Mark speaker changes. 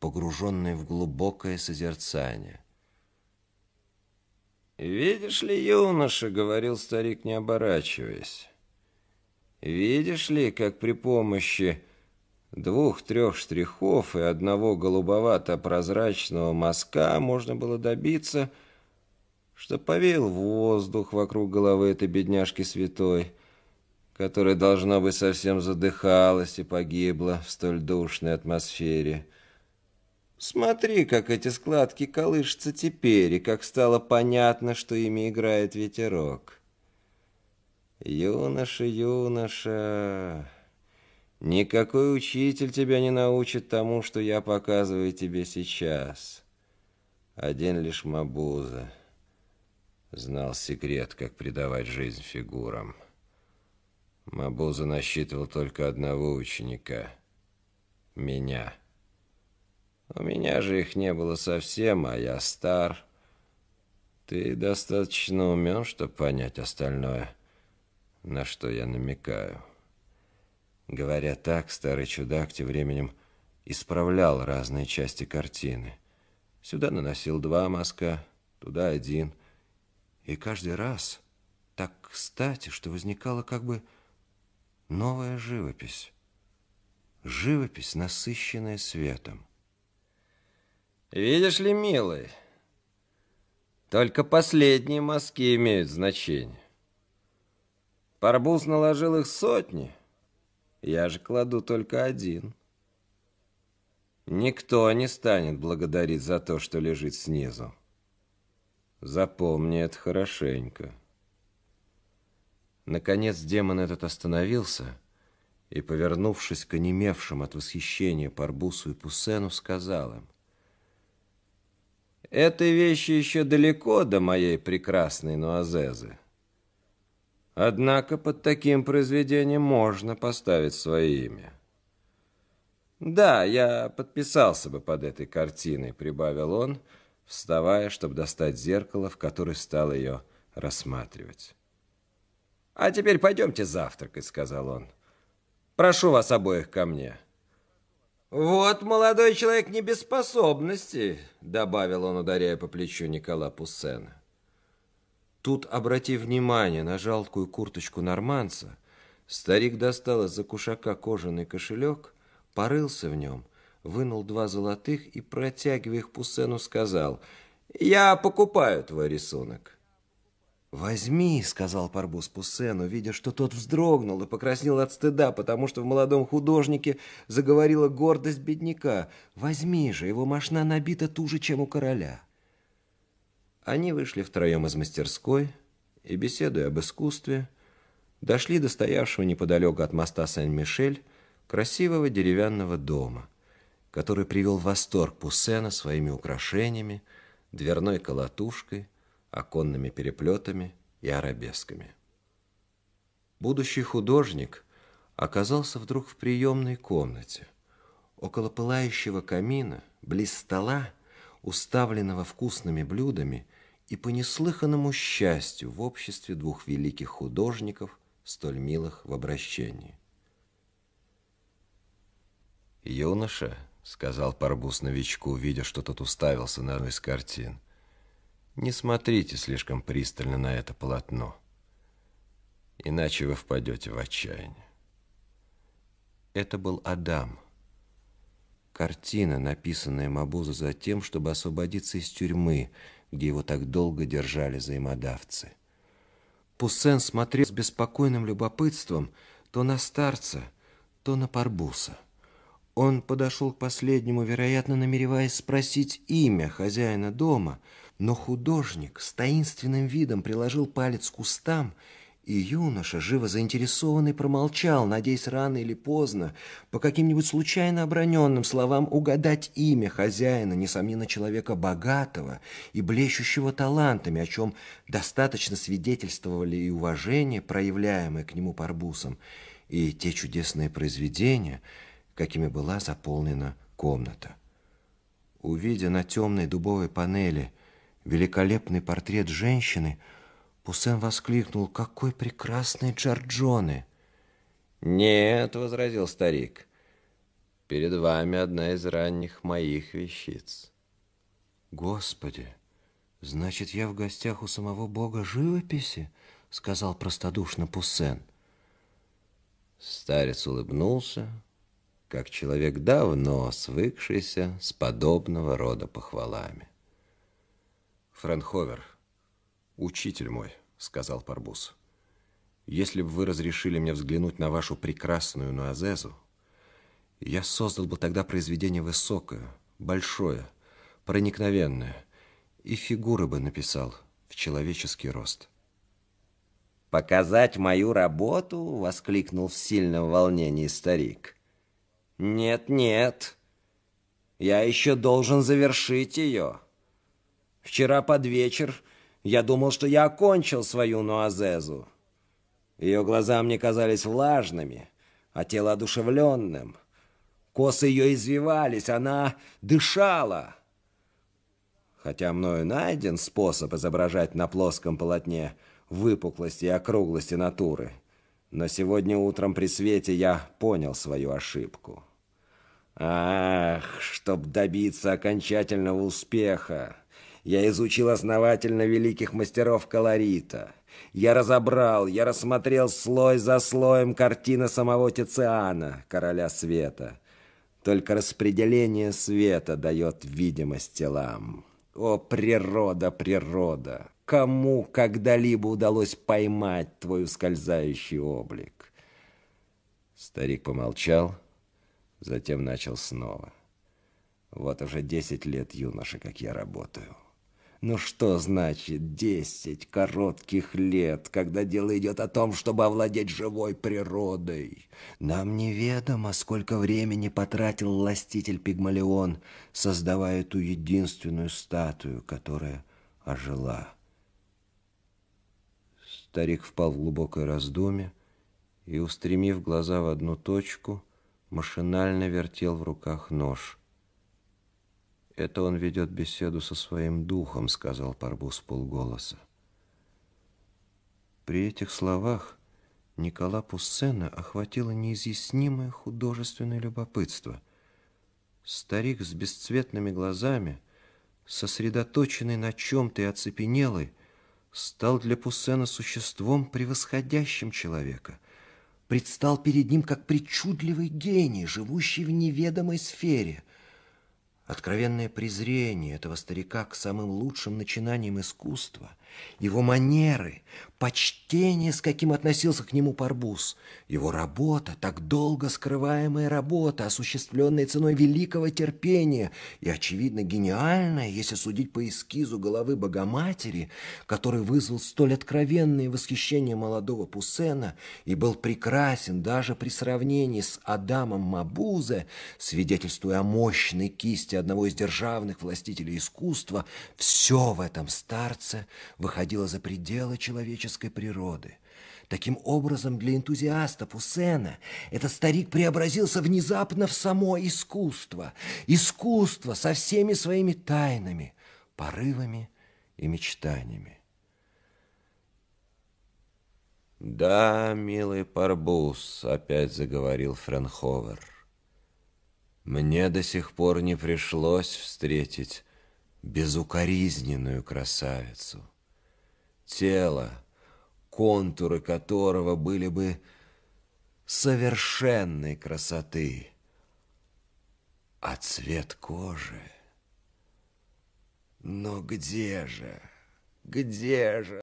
Speaker 1: погруженный в глубокое созерцание. «Видишь ли, юноша, — говорил старик, не оборачиваясь, — видишь ли, как при помощи двух-трех штрихов и одного голубовато-прозрачного мазка можно было добиться, что повеял воздух вокруг головы этой бедняжки святой, которая, должно быть, совсем задыхалась и погибла в столь душной атмосфере». Смотри, как эти складки колышутся теперь, и как стало понятно, что ими играет ветерок. Юноша, юноша, никакой учитель тебя не научит тому, что я показываю тебе сейчас. Один лишь Мабуза знал секрет, как придавать жизнь фигурам. Мабуза насчитывал только одного ученика — меня. У меня же их не было совсем, а я стар. Ты достаточно умен, чтобы понять остальное, на что я намекаю. Говоря так, старый чудак тем временем исправлял разные части картины. Сюда наносил два мазка, туда один. И каждый раз так кстати, что возникала как бы новая живопись. Живопись, насыщенная светом. Видишь ли, милый, только последние мазки имеют значение. Парбуз наложил их сотни, я же кладу только один. Никто не станет благодарить за то, что лежит снизу. Запомни это хорошенько. Наконец демон этот остановился и, повернувшись к онемевшим от восхищения Парбусу и Пусену, сказал им, эта вещи еще далеко до моей прекрасной Нуазезы. Однако под таким произведением можно поставить свое имя. «Да, я подписался бы под этой картиной», — прибавил он, вставая, чтобы достать зеркало, в которое стал ее рассматривать. «А теперь пойдемте завтракать», — сказал он. «Прошу вас обоих ко мне». «Вот молодой человек не без способностей, добавил он, ударяя по плечу Никола Пуссена. Тут, обратив внимание на жалкую курточку норманца, старик достал из-за кушака кожаный кошелек, порылся в нем, вынул два золотых и, протягивая их Пуссену, сказал, «Я покупаю твой рисунок». «Возьми», — сказал Парбус Пуссену, видя, что тот вздрогнул и покраснел от стыда, потому что в молодом художнике заговорила гордость бедняка. «Возьми же, его мошна набита туже, чем у короля». Они вышли втроем из мастерской и, беседуя об искусстве, дошли до стоявшего неподалеку от моста Сен-Мишель красивого деревянного дома, который привел в восторг Пуссена своими украшениями, дверной колотушкой, оконными переплетами и арабесками. Будущий художник оказался вдруг в приемной комнате. Около пылающего камина, близ стола, уставленного вкусными блюдами, и по неслыханному счастью в обществе двух великих художников, столь милых в обращении. «Юноша», — сказал Парбус новичку, видя, что тот уставился на одну из картин, не смотрите слишком пристально на это полотно, иначе вы впадете в отчаяние. Это был Адам. Картина, написанная Мабуза за тем, чтобы освободиться из тюрьмы, где его так долго держали взаимодавцы. Пуссен смотрел с беспокойным любопытством то на старца, то на Парбуса. Он подошел к последнему, вероятно, намереваясь спросить имя хозяина дома – но художник с таинственным видом приложил палец к кустам, и юноша, живо заинтересованный, промолчал, надеясь рано или поздно по каким-нибудь случайно оброненным словам угадать имя хозяина, несомненно, человека богатого и блещущего талантами, о чем достаточно свидетельствовали и уважение, проявляемое к нему парбусом, и те чудесные произведения, какими была заполнена комната. Увидя на темной дубовой панели – великолепный портрет женщины, Пуссен воскликнул «Какой прекрасный Джорджоне!» «Нет», — возразил старик, — «перед вами одна из ранних моих вещиц». «Господи, значит, я в гостях у самого бога живописи?» — сказал простодушно Пуссен. Старец улыбнулся, как человек давно свыкшийся с подобного рода похвалами. Франховер, учитель мой, сказал Парбус, если бы вы разрешили мне взглянуть на вашу прекрасную Нуазезу, я создал бы тогда произведение высокое, большое, проникновенное, и фигуры бы написал в человеческий рост. «Показать мою работу?» — воскликнул в сильном волнении старик. «Нет, нет, я еще должен завершить ее». Вчера под вечер я думал, что я окончил свою Нуазезу. Ее глаза мне казались влажными, а тело одушевленным. Косы ее извивались, она дышала. Хотя мною найден способ изображать на плоском полотне выпуклости и округлости натуры, но сегодня утром при свете я понял свою ошибку. Ах, чтоб добиться окончательного успеха! Я изучил основательно великих мастеров колорита. Я разобрал, я рассмотрел слой за слоем картины самого Тициана, короля света. Только распределение света дает видимость телам. О, природа, природа! Кому когда-либо удалось поймать твой ускользающий облик? Старик помолчал, затем начал снова. Вот уже десять лет, юноша, как я работаю. Ну что значит десять коротких лет, когда дело идет о том, чтобы овладеть живой природой? Нам неведомо, сколько времени потратил властитель Пигмалион, создавая ту единственную статую, которая ожила. Старик впал в глубокое раздумье и, устремив глаза в одну точку, машинально вертел в руках нож – это он ведет беседу со своим духом, сказал Парбус полголоса. При этих словах Никола Пуссена охватило неизъяснимое художественное любопытство. Старик с бесцветными глазами, сосредоточенный на чем-то и оцепенелый, стал для Пуссена существом, превосходящим человека. Предстал перед ним как причудливый гений, живущий в неведомой сфере – откровенное презрение этого старика к самым лучшим начинаниям искусства – его манеры, почтение, с каким относился к нему Парбус, его работа, так долго скрываемая работа, осуществленная ценой великого терпения и, очевидно, гениальная, если судить по эскизу головы Богоматери, который вызвал столь откровенное восхищение молодого Пуссена и был прекрасен даже при сравнении с Адамом Мабузе, свидетельствуя о мощной кисти одного из державных властителей искусства, все в этом старце – выходило за пределы человеческой природы. Таким образом, для энтузиастов Усена этот старик преобразился внезапно в само искусство. Искусство со всеми своими тайнами, порывами и мечтаниями. «Да, милый Парбус», — опять заговорил Френховер, — «мне до сих пор не пришлось встретить безукоризненную красавицу» тело, контуры которого были бы совершенной красоты, а цвет кожи... Но где же, где же?